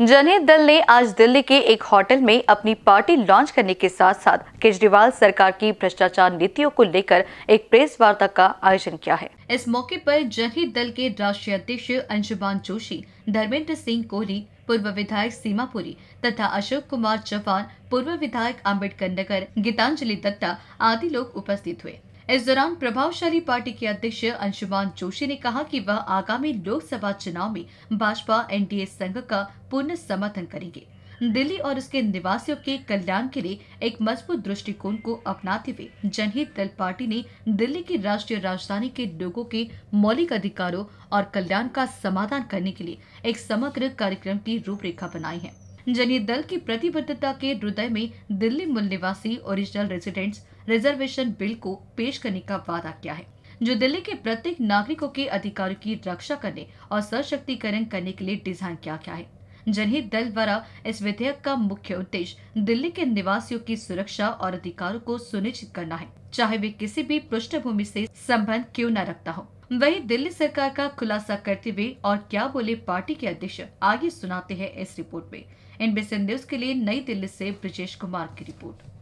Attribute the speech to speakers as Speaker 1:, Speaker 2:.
Speaker 1: जनहित दल ने आज दिल्ली के एक होटल में अपनी पार्टी लॉन्च करने के साथ साथ केजरीवाल सरकार की भ्रष्टाचार नीतियों को लेकर एक प्रेस वार्ता का आयोजन किया है इस मौके पर जनहित दल के राष्ट्रीय अध्यक्ष अंशुमान जोशी धर्मेंद्र सिंह कोहली पूर्व विधायक सीमापुरी तथा अशोक कुमार चौहान पूर्व विधायक अम्बेडकर नगर गीतांजलि दत्ता आदि लोग उपस्थित हुए इस दौरान प्रभावशाली पार्टी के अध्यक्ष अंशुमान जोशी ने कहा कि वह आगामी लोकसभा चुनाव में भाजपा एनडीए संघ का पूर्ण समर्थन करेंगे दिल्ली और उसके निवासियों के कल्याण के लिए एक मजबूत दृष्टिकोण को अपनाते हुए जनहित दल पार्टी ने दिल्ली की राष्ट्रीय राजधानी के लोगों के मौलिक अधिकारों और कल्याण का समाधान करने के लिए एक समग्र कार्यक्रम की रूपरेखा बनाई है जनीय दल की प्रतिबद्धता के हृदय में दिल्ली मूल निवासी ओरिजिनल रेजिडेंट्स रिजर्वेशन बिल को पेश करने का वादा किया है जो दिल्ली के प्रत्येक नागरिकों के अधिकारों की रक्षा करने और सशक्तिकरण करने के लिए डिजाइन किया गया है जनहित दल द्वारा इस विधेयक का मुख्य उद्देश्य दिल्ली के निवासियों की सुरक्षा और अधिकारों को सुनिश्चित करना है चाहे वे किसी भी पृष्ठभूमि से संबंध क्यों न रखता हो वहीं दिल्ली सरकार का खुलासा करते हुए और क्या बोले पार्टी के अध्यक्ष आगे सुनाते हैं इस रिपोर्ट में इन न्यूज के लिए नई दिल्ली से ब्रजेश कुमार की रिपोर्ट